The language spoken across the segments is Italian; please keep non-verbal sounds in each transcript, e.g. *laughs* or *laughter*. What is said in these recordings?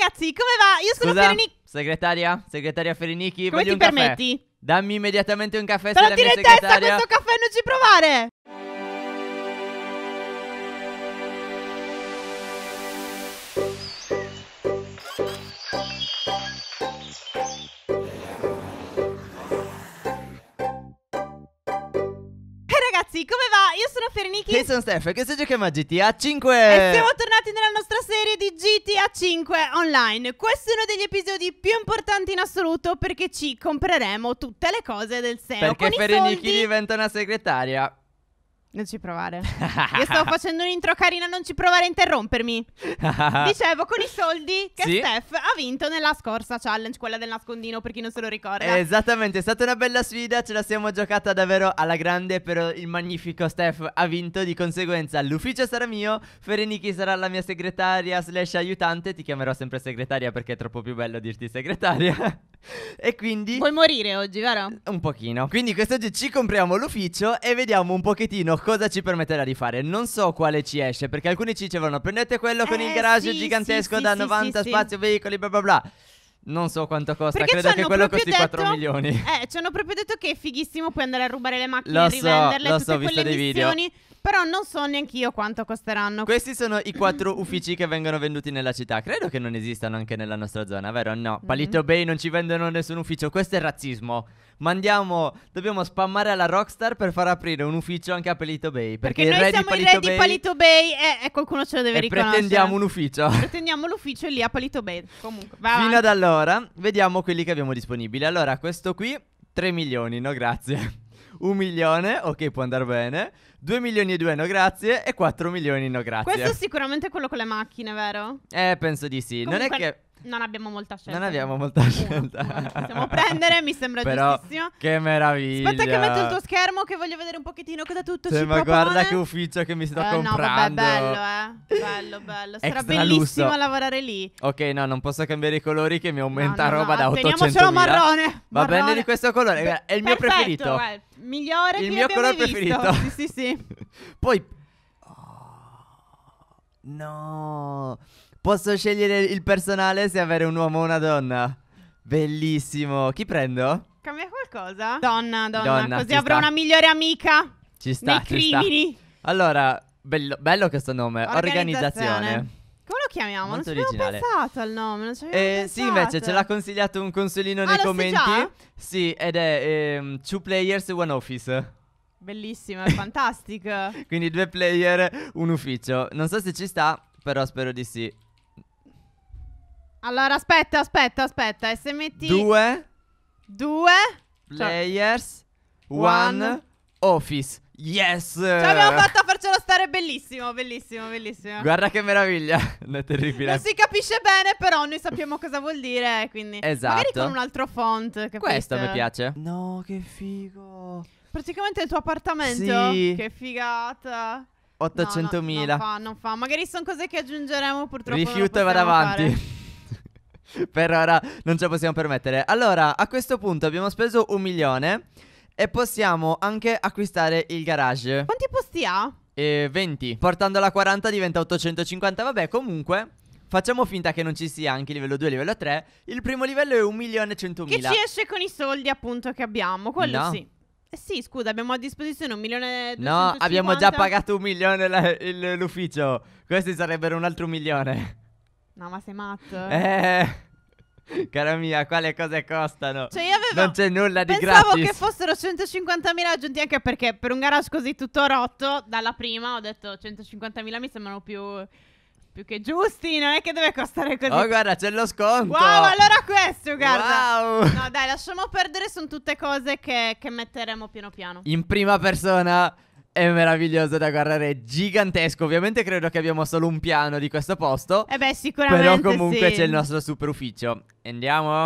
ragazzi, come va? Io sono Scusa, Ferenicchi. Segretaria, segretaria Ferenicchi, come ti permetti? Caffè. Dammi immediatamente un caffè Però se la mia segretaria... Però in testa questo caffè non ci provare! sono Fernichi. E sono Steph, che oggi chiama GTA 5. E siamo tornati nella nostra serie di GTA 5 online. Questo è uno degli episodi più importanti in assoluto perché ci compreremo tutte le cose del SEO. Perché Fernichi diventa una segretaria. Non ci provare. Io stavo facendo un'intro carina, non ci provare a interrompermi. *laughs* Dicevo, con i soldi che sì? Steph ha vinto nella scorsa challenge, quella del nascondino, per chi non se lo ricorda. Esattamente, è stata una bella sfida, ce la siamo giocata davvero alla grande, però il magnifico Steph ha vinto, di conseguenza l'ufficio sarà mio, Ferenichi sarà la mia segretaria slash aiutante, ti chiamerò sempre segretaria perché è troppo più bello dirti segretaria. *laughs* *laughs* e quindi... Vuoi morire oggi, vero? Un pochino. Quindi quest'oggi ci compriamo l'ufficio e vediamo un pochettino cosa ci permetterà di fare. Non so quale ci esce, perché alcuni ci dicevano prendete quello con eh, il garage sì, gigantesco sì, da sì, 90 spazio veicoli, bla bla bla. Non so quanto costa, Perché credo che quello costi detto, 4 milioni. Eh, ci hanno proprio detto che è fighissimo puoi andare a rubare le macchine lo e rivenderle, so, lo tutte so, quelle missioni. Video. Però non so neanche io quanto costeranno. Questi sono i quattro *laughs* uffici che vengono venduti nella città. Credo che non esistano anche nella nostra zona, vero? No. Mm. Palito mm. Bay non ci vendono nessun ufficio. Questo è razzismo. Mandiamo, dobbiamo spammare alla Rockstar per far aprire un ufficio anche a Palito Bay. Perché, perché noi siamo il re di Palito Bay e, e, qualcuno ce lo deve e riconoscere. Pretendiamo un ufficio. *laughs* Pretendiamo l'ufficio lì a Palito Bay. Comunque, va Fino ad allora, vediamo quelli che abbiamo disponibili. Allora, questo qui, 3 milioni, no? Grazie. *laughs* Un milione, ok, può andare bene. 2 milioni e 2 no grazie e 4 milioni no grazie. Questo è sicuramente quello con le macchine, vero? Eh, penso di sì. Comunque... Non è che non abbiamo molta scelta. Non abbiamo molta scelta. possiamo prendere, mi sembra *laughs* Però, giustissimo. Che meraviglia. Aspetta che metto il tuo schermo che voglio vedere un pochettino cosa tutto cioè, ci ma propone. guarda che ufficio che mi sto eh, comprando. No, vabbè, bello, eh. Bello, bello. Sarà bellissimo lusso. lavorare lì. Ok, no, non posso cambiare i colori che mi aumenta no, no, roba no, da 800 Teniamocelo marrone. Va bene di questo colore, Beh, è il mio perfetto, preferito. Well, migliore il mio colore preferito. Sì, sì, sì. *laughs* Poi oh, No. Posso scegliere il personale se avere un uomo o una donna. Bellissimo. Chi prendo? Cambia qualcosa? Donna, donna. Donna, così avrò sta. una migliore amica. Ci sta. Nei ci crimini. sta. Allora, bello, bello questo nome. Organizzazione. Organizzazione. Come lo chiamiamo? Molto non ci avevo pensato al nome. Non ci avevo Eh, pensato. sì, invece ce l'ha consigliato un consulino Ah, nei lo commenti. già? Sì, ed è ehm, Two Players One Office. Bellissimo, è fantastico. *laughs* Quindi due player, un ufficio. Non so se ci sta, però spero di sì. Allora, aspetta, aspetta, aspetta. SMT. Due. Due. Cioè, Players. One. one. Office. Yes! Ce abbiamo fatto a farcelo stare bellissimo, bellissimo, bellissimo. Guarda che meraviglia, *laughs* è terribile. Non si capisce bene, però noi sappiamo cosa vuol dire, quindi... Esatto. Magari con un altro font, capite? Questo mi piace. No, che figo. Praticamente il tuo appartamento. Sì. Che figata. 800.000. No, no, non fa, non fa. Magari sono cose che aggiungeremo purtroppo. Rifiuto e vado avanti. Fare. *laughs* per ora non ce la possiamo permettere. Allora, a questo punto abbiamo speso un milione e possiamo anche acquistare il garage. Quanti posti ha? E 20. Portandola a 40 diventa 850. Vabbè, comunque. Facciamo finta che non ci sia anche livello 2 e livello 3. Il primo livello è 1.100.000. Che ci esce con i soldi appunto che abbiamo. Quello no. sì. Eh sì, scusa, abbiamo a disposizione un milione e No, abbiamo già pagato un milione l'ufficio. Questi sarebbero un altro milione. No, ma sei matto? Eh... Cara mia, quale cose costano? Cioè io avevo... Non c'è nulla di Pensavo gratis. Pensavo che fossero 150.000 aggiunti anche perché per un garage così tutto rotto, dalla prima ho detto 150.000 mi sembrano più... Più che giusti, non è che deve costare così. Oh, guarda, c'è lo sconto. Wow, allora questo, guarda. Wow. No, dai, lasciamo perdere, sono tutte cose che, che metteremo piano piano. In prima persona è meraviglioso da guardare, è gigantesco. Ovviamente credo che abbiamo solo un piano di questo posto. Eh beh, sicuramente. Però comunque sì. c'è il nostro super ufficio. Andiamo?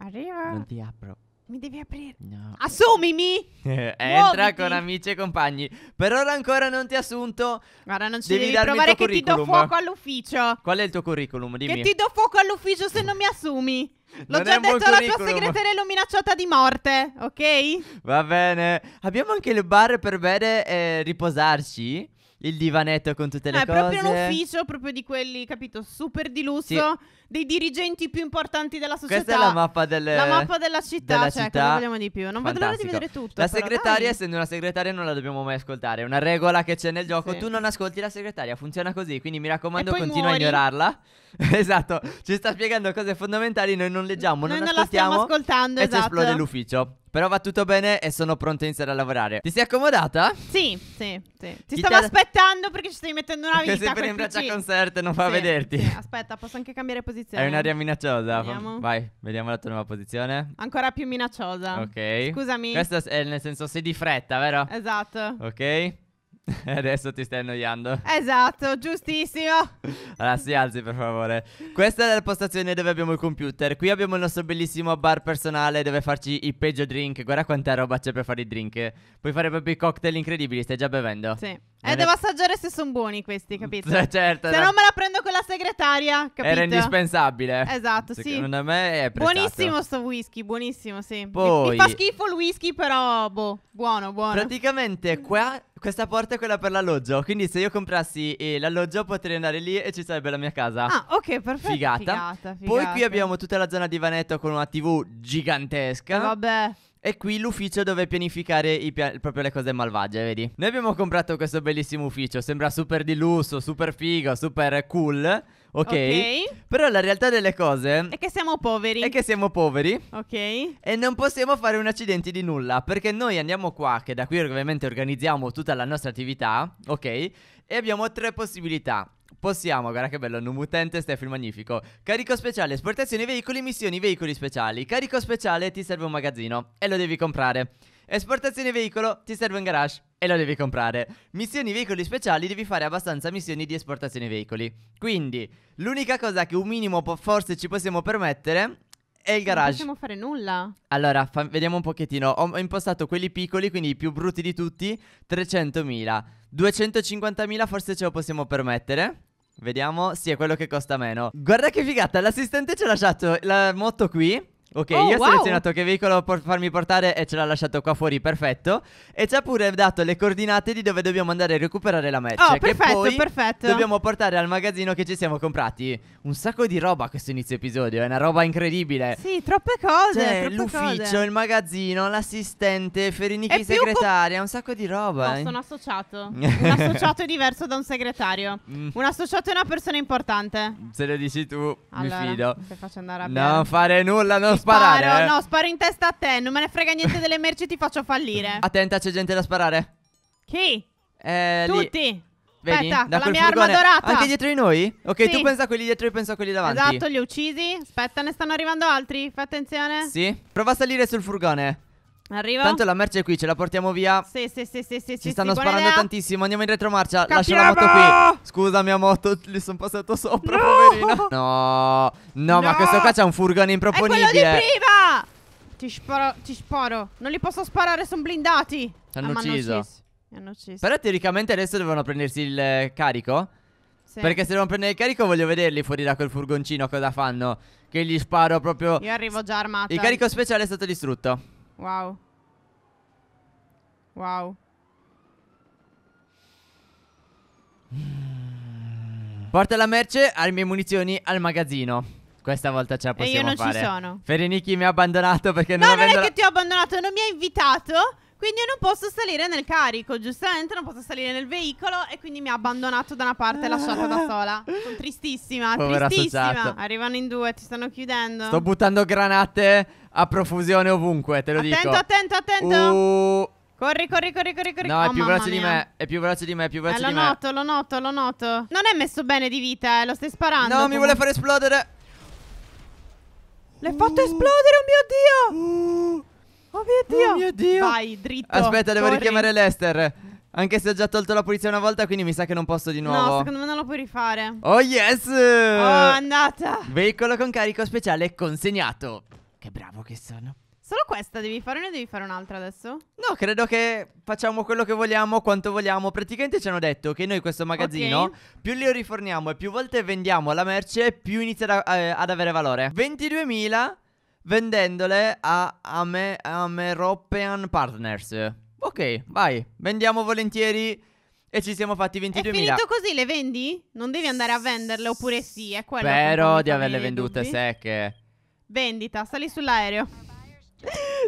Arriva. Non ti apro. Mi devi aprire. No. Assumimi! *laughs* entra Muoviti. con amici e compagni. Per ora ancora non ti assunto. Guarda, non ci devi, devi provare che ti do fuoco all'ufficio. Qual è il tuo curriculum? Dimmi. Che ti do fuoco all'ufficio se non mi assumi. L'ho non già detto alla tua segretaria l'ho minacciata di morte, ok? Va bene. Abbiamo anche le bar per bere e riposarci il divanetto con tutte le eh, cose. È proprio un ufficio, proprio di quelli, capito, super di lusso, sì. dei dirigenti più importanti della società. Questa è la mappa, delle... la mappa della città, della cioè, città. vogliamo di più. Non Fantastico. vedo l'ora di vedere tutto. La però, segretaria, dai. essendo una segretaria, non la dobbiamo mai ascoltare. È una regola che c'è nel gioco. Sì. Tu non ascolti la segretaria, funziona così, quindi mi raccomando, continua a ignorarla. *laughs* esatto, ci sta spiegando cose fondamentali, noi non leggiamo, noi non, non ascoltiamo. Non la stiamo ascoltando, e esatto. ci esplode esatto. l'ufficio. Però va tutto bene e sono pronta a iniziare a lavorare. Ti sei accomodata? Sì, sì, sì. Ti stavo aspettando perché ci stai mettendo una *laughs* vita. Sei per in braccia e non fa sì, vederti. Sì, aspetta, posso anche cambiare posizione. È un'aria minacciosa. Vediamo. Vai, vediamo la tua nuova posizione. Ancora più minacciosa. Ok. Scusami. Questo è nel senso sei di fretta, vero? Esatto. Ok. *laughs* Adesso ti stai annoiando. Esatto, giustissimo. Allora si alzi per favore. Questa è la postazione dove abbiamo il computer. Qui abbiamo il nostro bellissimo bar personale dove farci i peggio drink. Guarda quanta roba c'è per fare i drink. Puoi fare proprio i cocktail incredibili, stai già bevendo. Sì. E eh, devo assaggiare se sono buoni questi, capito? C- *laughs* certo. Se no me la prendo con la segretaria, capito? Era indispensabile. Esatto, Secondo sì. Secondo me è prezzato. Buonissimo sto whisky, buonissimo, sì. Poi... Mi, mi fa schifo il whisky, però boh, buono, buono. Praticamente qua questa porta parte è quella per l'alloggio. Quindi se io comprassi eh, l'alloggio potrei andare lì e ci sarebbe la mia casa. Ah, ok, perfetto. Figata. figata, figata. Poi qui abbiamo tutta la zona di Vanetto con una TV gigantesca. Eh, vabbè. E qui l'ufficio dove pianificare pia- proprio le cose malvagie, vedi? Noi abbiamo comprato questo bellissimo ufficio, sembra super di lusso, super figo, super cool. Okay? ok? Però la realtà delle cose è che siamo poveri. È che siamo poveri. Ok. E non possiamo fare un accidente di nulla perché noi andiamo qua, che da qui ovviamente organizziamo tutta la nostra attività, ok? E abbiamo tre possibilità. Possiamo, guarda che bello, nome utente, Steph, il Magnifico. Carico speciale, esportazione veicoli, missioni, veicoli speciali. Carico speciale, ti serve un magazzino e lo devi comprare. Esportazione veicolo, ti serve un garage e lo devi comprare. Missioni veicoli speciali, devi fare abbastanza missioni di esportazione veicoli. Quindi, l'unica cosa che un minimo forse ci possiamo permettere è il garage. Non possiamo fare nulla. Allora, vediamo un pochettino. Ho impostato quelli piccoli, quindi i più brutti di tutti, 300.000. 250.000 forse ce lo possiamo permettere Vediamo, sì è quello che costa meno Guarda che figata, l'assistente ci ha lasciato la moto qui Ok, oh, io wow. ho selezionato che veicolo por- farmi portare e ce l'ha lasciato qua fuori, perfetto. E ci ha pure dato le coordinate di dove dobbiamo andare a recuperare la merce. Oh, perfetto, perfetto. Dobbiamo portare al magazzino che ci siamo comprati. Un sacco di roba questo inizio episodio, è una roba incredibile. Sì, troppe cose. Cioè, troppe l'ufficio, cose. il magazzino, l'assistente, Ferinichi è secretaria, co- un sacco di roba. No, eh. sono associato. *laughs* un associato è diverso da un segretario. Mm. Un associato è una persona importante. Se lo dici tu, allora, mi fido. Non fare nulla, non sparare, sparo. eh. No, sparo in testa a te. Non me ne frega niente delle merci, ti faccio fallire. *laughs* Attenta, c'è gente da sparare. Chi? Eh, Tutti. Vedi? Aspetta, con la mia furgone. arma dorata. Anche dietro di noi? Ok, sì. tu pensa a quelli dietro, io penso a quelli davanti. Esatto, li ho uccisi. Aspetta, ne stanno arrivando altri. Fai attenzione. Sì. Prova a salire sul furgone. Arrivo. Tanto la merce è qui, ce la portiamo via. Sì, sì, sì, sì, sì. Ci stanno sparando tantissimo. Andiamo in retromarcia. Lascia la moto qui. Scusa, mia moto, gli sono passato sopra, no! poverina. No. no. ma questo qua c'è un furgone improponibile. È quello di prima. Ti sparo, ti sparo. Non li posso sparare, sono blindati. Ci hanno ah, ucciso. Hanno ucciso. Però teoricamente adesso devono prendersi il eh, carico. Sì. Perché se devono prendere il carico voglio vederli fuori da quel furgoncino cosa fanno. Che gli sparo proprio. Io arrivo già armato. Il carico speciale è stato distrutto. Wow. Wow. Porta la merce, armi e munizioni al magazzino. Questa volta ce la possiamo fare. E io non fare. ci sono. Ferenichi mi ha abbandonato perché no, non avendo... No, non è che ti ho abbandonato, non mi ha invitato. Quindi io non posso salire nel carico, giustamente non posso salire nel veicolo e quindi mi ha abbandonato da una parte e lasciata da sola. Sono tristissima, Povero tristissima. Associato. Arrivano in due, ti stanno chiudendo. Sto buttando granate a profusione ovunque, te lo attento, dico. Attento, attento, attento. Uh, Corri, corri, corri, corri, corri. No, oh, è più veloce di me. È più veloce di me, è più veloce eh, di me. Lo noto, lo noto, lo noto. Non è messo bene di vita, eh. Lo stai sparando. No, comunque. mi vuole far esplodere. L'hai fatto esplodere, oh mio dio. Oh mio oh dio. Oh mio dio. Vai, dritto. Aspetta, devo corri. richiamare Lester. Anche se ho già tolto la pulizia una volta, quindi mi sa che non posso di nuovo. No, secondo me non lo puoi rifare. Oh yes! Oh, andata! Veicolo con carico speciale consegnato. Che bravo che sono. Solo questa devi fare o ne devi fare un'altra adesso? No, credo che facciamo quello che vogliamo, quanto vogliamo. Praticamente ci hanno detto che noi questo magazzino, okay. più li riforniamo e più volte vendiamo la merce, più inizia da, eh, ad avere valore. 22.000 vendendole a Ame, Ameropean Partners. Ok, vai, vendiamo volentieri e ci siamo fatti 22.000. È finito così, le vendi? Non devi andare a venderle oppure sì, è quello. Spero di averle vendute secche. Vendita, sali sull'aereo.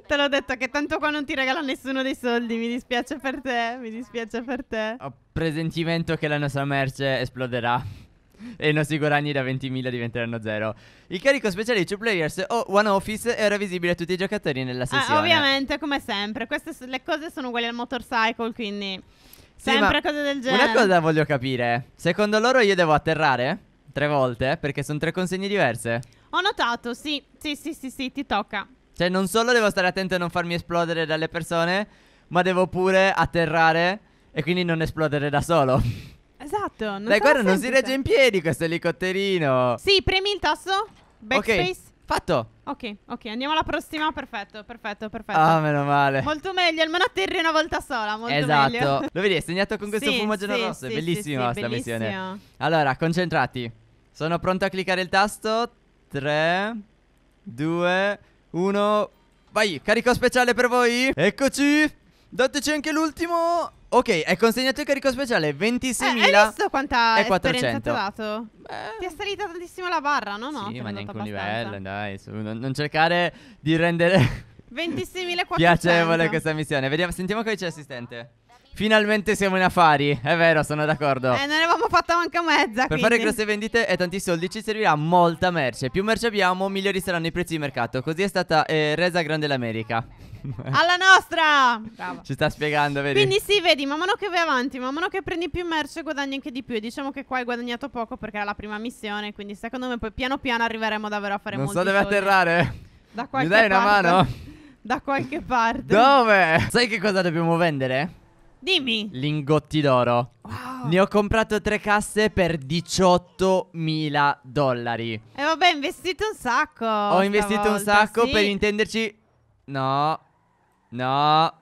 *laughs* Te l'ho detto che tanto qua non ti regala nessuno dei soldi. Mi dispiace per te. Mi dispiace per te. Ho presentimento che la nostra merce esploderà. *laughs* E i nostri guadagni da 20.000 diventeranno zero. Il carico speciale di 2 Players o One Office era visibile a tutti i giocatori nella ah, sessione. Ah, ovviamente, come sempre. Queste le cose sono uguali al motorcycle, quindi. Sì, sempre cose del genere. Una cosa voglio capire. Secondo loro io devo atterrare tre volte? Perché sono tre consegne diverse. Ho notato, sì. Sì, sì, sì, sì, ti tocca. Cioè, non solo devo stare attento a non farmi esplodere dalle persone, ma devo pure atterrare e quindi non esplodere da solo. Esatto. Non Dai, guarda, non si regge in piedi questo elicotterino. Sì, premi il tasto. Backspace. Okay. Fatto. Ok, ok, andiamo alla prossima. Perfetto, perfetto, perfetto. Ah, meno male. Molto meglio, almeno atterri una volta sola. Molto esatto. meglio. Esatto. *laughs* Lo vedi, è segnato con questo sì, fumogeno sì, rosso. Sì, è bellissima sì, sì, bellissima. missione. Allora, concentrati. Sono pronto a cliccare il tasto. 3, 2, 1 uno Vai, carico speciale per voi Eccoci Dateci anche l'ultimo Ok, è consegnato il carico speciale 26.000 eh, Hai visto quanta e 400. dato? Beh. Ti è salita tantissimo la barra, no? no sì, ma neanche un livello, dai su, non, non cercare di rendere 26.400 Piacevole questa missione Vediamo, Sentiamo cosa c'è assistente Finalmente siamo in affari, è vero, sono d'accordo. Eh, non ne avevamo fatta manca mezza. Per quindi. fare grosse vendite e tanti soldi ci servirà molta merce. Più merce abbiamo, migliori saranno i prezzi di mercato. Così è stata eh, resa grande l'America. *laughs* Alla nostra! Bravo. Ci sta spiegando, vedi? Quindi sì, vedi, man mano che vai avanti, man mano che prendi più merce guadagni anche di più. E diciamo che qua hai guadagnato poco perché era la prima missione, quindi secondo me poi piano piano arriveremo davvero a fare molto. Non so dove soldi. atterrare. Da qualche Mi dai una parte. mano? Da qualche parte. Dove? Sai che cosa dobbiamo vendere? Dimmi. Lingotti d'oro. Wow. Ne ho comprato tre casse per 18.000 dollari. E eh vabbè, investito un sacco. Ho investito volta, un sacco, sì. per intenderci... No. No.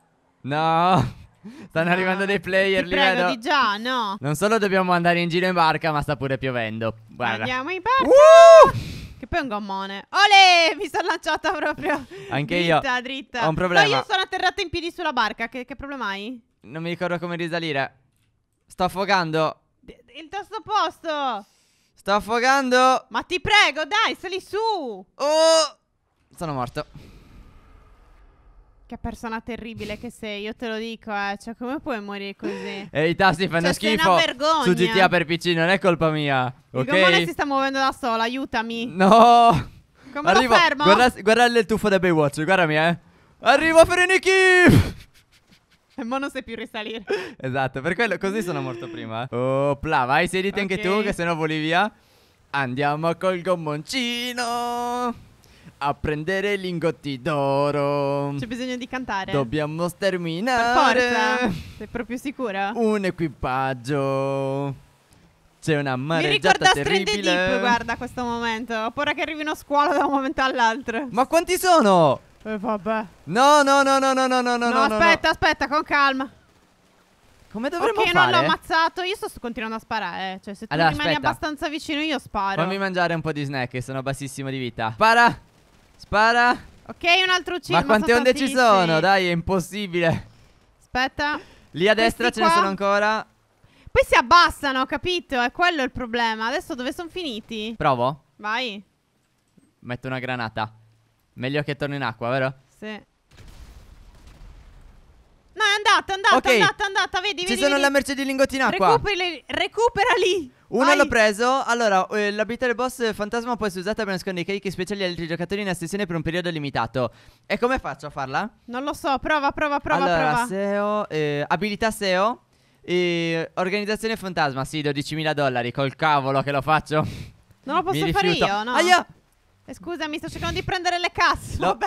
No. *laughs* Stanno no. arrivando dei player, Ti li prego, di già, no. Non solo dobbiamo andare in giro in barca, ma sta pure piovendo. Guarda. Andiamo in barca. Uh! Che poi è un gommone. Ole, mi sono lanciata proprio. Anche dritta, io. Dritta, dritta. Ho un problema. No, io sono atterrata in piedi sulla barca. Che, che problema hai? Non mi ricordo come risalire. Sto affogando. Il tasto opposto. Sto affogando. Ma ti prego, dai, sali su. Oh, sono morto. Che persona terribile che sei, io te lo dico, eh. Cioè, come puoi morire così? *laughs* e i tasti fanno cioè, schifo. È una vergogna. Su GTA per PC, non è colpa mia. Il ok. Il si sta muovendo da sola, aiutami. No. Come Arrivo. lo fermo? Guarda, guarda il tuffo da Baywatch, guardami, eh. Arrivo Frenichi! E *laughs* mo non sai più risalire. *laughs* Esatto, per quello così sono morto prima. Eh. Oh, pla, vai, sediti okay. anche tu, che se no voli via. Andiamo col gommoncino a prendere lingotti d'oro. C'è bisogno di cantare. Dobbiamo sterminare. Per forza. Sei proprio sicura? Un equipaggio. C'è una mareggiata Mi ricorda terribile. Deep, guarda, questo momento. Ho paura che arrivino a scuola da un momento all'altro. Ma quanti sono? E eh, vabbè. No, no, no, no, no, no, no, no, no. Aspetta, no. aspetta, con calma. Come dovremmo okay, fare? Perché non l'ho ammazzato. Io sto continuando a sparare. Eh. Cioè, se tu allora, rimani aspetta. abbastanza vicino, io sparo. Fammi mangiare un po' di snack, che sono bassissimo di vita. Spara! Spara! Ok, un altro ucciso. Ma quante onde ci sono? Dai, è impossibile. Aspetta. Lì a destra Questi ce ne sono ancora. Poi si abbassano, capito? È quello il problema. Adesso dove sono finiti? Provo. Vai. Metto una granata. Meglio che torno in acqua, vero? Sì. No, è andata, è andata, okay. è andata, è andata, vedi, Ci vedi, sono vedi. la merce di lingotti in acqua. Recuperi, recupera lì. Uno Vai. l'ho preso. Allora, eh, l'abilità del boss fantasma può essere usata per nascondere i cake speciali agli altri giocatori in una sessione per un periodo limitato. E come faccio a farla? Non lo so, prova, prova, prova, allora, prova. SEO, eh, abilità SEO, eh, organizzazione fantasma, sì, 12.000 dollari, col cavolo che lo faccio. Non lo posso fare io, no? Aia! Eh, scusami, sto cercando di prendere le casse. No. Vabbè.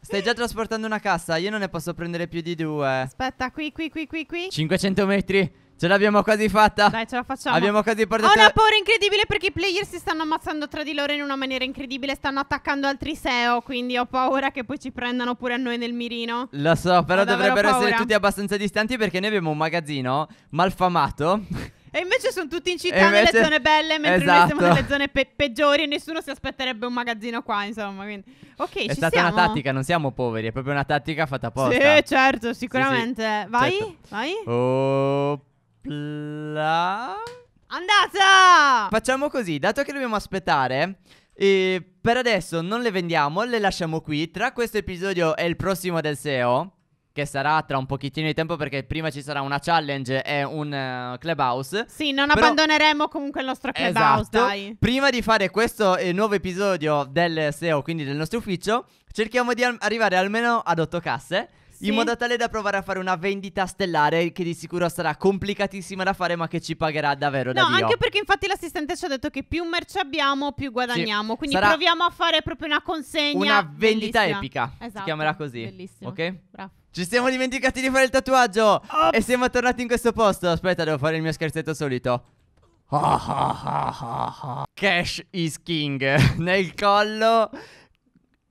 Stai già trasportando una cassa, io non ne posso prendere più di due. Aspetta, qui, qui, qui, qui, qui. 500 metri. Ce l'abbiamo quasi fatta. Dai, ce la facciamo. Abbiamo quasi portato. Ho una paura incredibile perché i player si stanno ammazzando tra di loro in una maniera incredibile. Stanno attaccando altri SEO. Quindi ho paura che poi ci prendano pure a noi nel mirino. Lo so, però Ho dovrebbero essere tutti abbastanza distanti perché noi abbiamo un magazzino malfamato. E invece sono tutti in città invece... nelle zone belle, mentre esatto. noi siamo esatto. nelle zone pe- peggiori e nessuno si aspetterebbe un magazzino qua, insomma. Quindi... Ok, è stata siamo. una tattica, non siamo poveri, è proprio una tattica fatta apposta. Sì, certo, sicuramente. Sì, sì. Vai, certo. vai. Opla. Andata! Facciamo così, dato che dobbiamo aspettare... Eh, per adesso non le vendiamo, le lasciamo qui. Tra questo episodio e il prossimo del SEO, che sarà tra un pochettino di tempo perché prima ci sarà una challenge e un uh, clubhouse. Sì, non Però... abbandoneremo comunque il nostro clubhouse, esatto. dai. Prima di fare questo eh, nuovo episodio del SEO, quindi del nostro ufficio, cerchiamo di al- arrivare almeno ad otto casse. Sì. In modo tale da provare a fare una vendita stellare che di sicuro sarà complicatissima da fare ma che ci pagherà davvero no, da Dio. No, anche perché infatti l'assistente ci ha detto che più merce abbiamo più guadagniamo, sì. quindi sarà proviamo a fare proprio una consegna. Una vendita bellissima. epica. Esatto. Si chiamerà così. Bellissimo. Ok? Bravo. Ci siamo dimenticati di fare il tatuaggio oh. E siamo tornati in questo posto Aspetta devo fare il mio scherzetto solito *laughs* Cash is king *laughs* Nel collo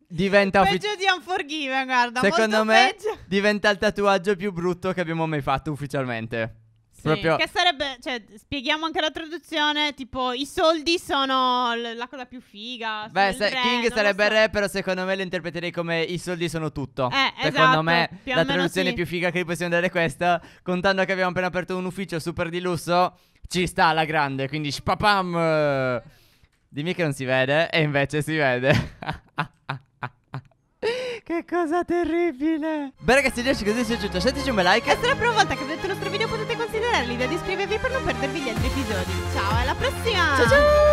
Diventa Peggio di Unforgiven guarda Secondo me peggio. diventa il tatuaggio più brutto che abbiamo mai fatto ufficialmente sì, proprio... Che sarebbe, cioè, spieghiamo anche la traduzione, tipo i soldi sono l- la cosa più figa. Beh, se, re, King sarebbe so. re, però secondo me lo interpreterei come i soldi sono tutto. Eh, secondo esatto, me la traduzione sì. più figa che possiamo dare è questa, contando che abbiamo appena aperto un ufficio super di lusso, ci sta alla grande, quindi spapam! Dimmi che non si vede, e invece si vede. *laughs* Che cosa terribile! Beh ragazzi, se vi è piaciuto lasciateci un bel like. E se è la prima volta che vedete il nostro video potete guardare. Carella Lidia di per non perdervi gli altri episodi. Ciao, alla prossima! Ciao ciao!